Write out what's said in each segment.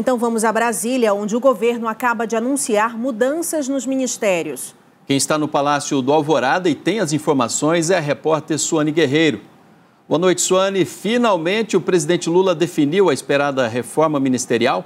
Então vamos a Brasília, onde o governo acaba de anunciar mudanças nos ministérios. Quem está no Palácio do Alvorada e tem as informações é a repórter Suane Guerreiro. Boa noite, Suane. Finalmente o presidente Lula definiu a esperada reforma ministerial?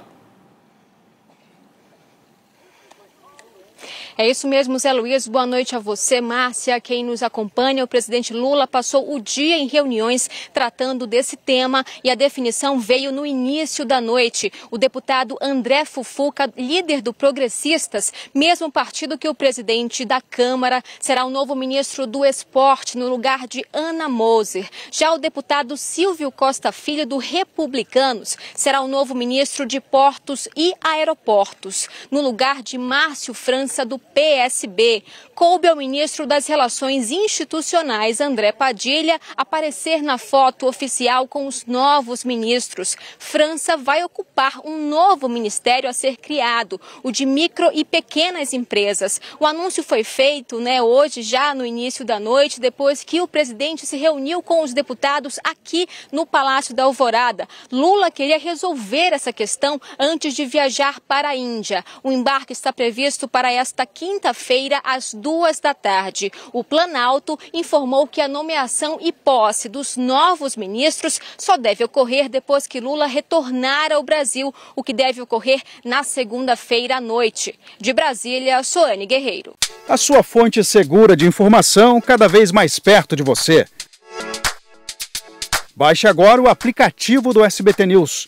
É isso mesmo, Zé Luiz. Boa noite a você, Márcia, quem nos acompanha. O presidente Lula passou o dia em reuniões tratando desse tema e a definição veio no início da noite. O deputado André Fufuca, líder do Progressistas, mesmo partido que o presidente da Câmara, será o novo ministro do Esporte no lugar de Ana Moser. Já o deputado Silvio Costa Filho, do Republicanos, será o novo ministro de Portos e Aeroportos, no lugar de Márcio França, do PSB. Coube ao ministro das Relações Institucionais, André Padilha, aparecer na foto oficial com os novos ministros. França vai ocupar um novo ministério a ser criado, o de micro e pequenas empresas. O anúncio foi feito né, hoje, já no início da noite, depois que o presidente se reuniu com os deputados aqui no Palácio da Alvorada. Lula queria resolver essa questão antes de viajar para a Índia. O embarque está previsto para esta quinta quinta-feira, às duas da tarde. O Planalto informou que a nomeação e posse dos novos ministros só deve ocorrer depois que Lula retornar ao Brasil, o que deve ocorrer na segunda-feira à noite. De Brasília, Soane Guerreiro. A sua fonte segura de informação cada vez mais perto de você. Baixe agora o aplicativo do SBT News.